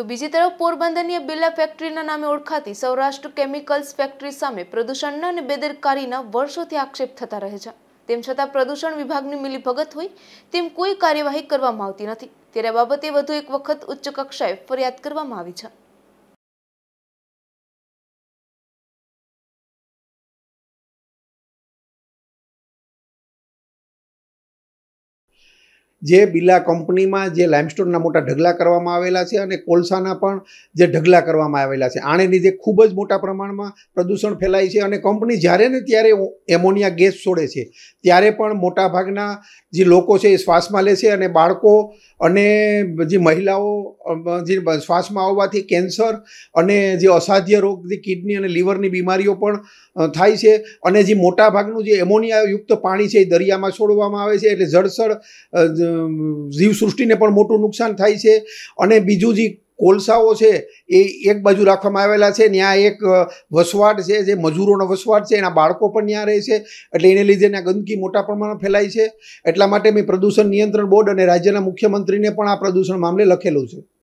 તો બીજી તરફ પોરબંદરની બિરલા ફેક્ટરીના નામે ઓળખાતી સૌરાષ્ટ્ર કેમિકલ્સ ફેક્ટરી સામે પ્રદૂષણના અને બેદરકારીના વર્ષોથી આક્ષેપ થતા રહે છે તેમ છતાં પ્રદૂષણ વિભાગની મિલીભગત હોય તેમ કોઈ કાર્યવાહી કરવામાં આવતી નથી ત્યારે બાબતે વધુ એક વખત ઉચ્ચ કક્ષાએ ફરિયાદ કરવામાં આવી છે જે બિલા કંપનીમાં જે લાઇમસ્ટોનના મોટા ઢગલા કરવામાં આવેલા છે અને કોલસાના પણ જે ઢગલા કરવામાં આવેલા છે આણેની જે ખૂબ જ મોટા પ્રમાણમાં પ્રદૂષણ ફેલાય છે અને કંપની જ્યારે ને ત્યારે એમોનિયા ગેસ છોડે છે ત્યારે પણ મોટાભાગના જે લોકો છે એ શ્વાસમાં લે છે અને બાળકો અને જે મહિલાઓ જે શ્વાસમાં આવવાથી કેન્સર અને જે અસાધ્ય રોગ જે કિડની અને લીવરની બીમારીઓ પણ થાય છે અને જે મોટાભાગનું જે એમોનિયાયુક્ત પાણી છે એ દરિયામાં છોડવામાં આવે છે એટલે જળસર જીવસૃષ્ટિને પણ મોટું નુકસાન થાય છે અને બીજું જે કોલસાઓ છે એ એક બાજુ રાખવામાં આવેલા છે ત્યાં એક વસવાટ છે જે મજૂરોનો વસવાટ છે એના બાળકો પણ ત્યાં રહે છે એટલે એને લીધે ત્યાં ગંદકી મોટા પ્રમાણમાં ફેલાય છે એટલા માટે મેં પ્રદૂષણ નિયંત્રણ બોર્ડ અને રાજ્યના મુખ્યમંત્રીને પણ આ પ્રદૂષણ મામલે લખેલું છે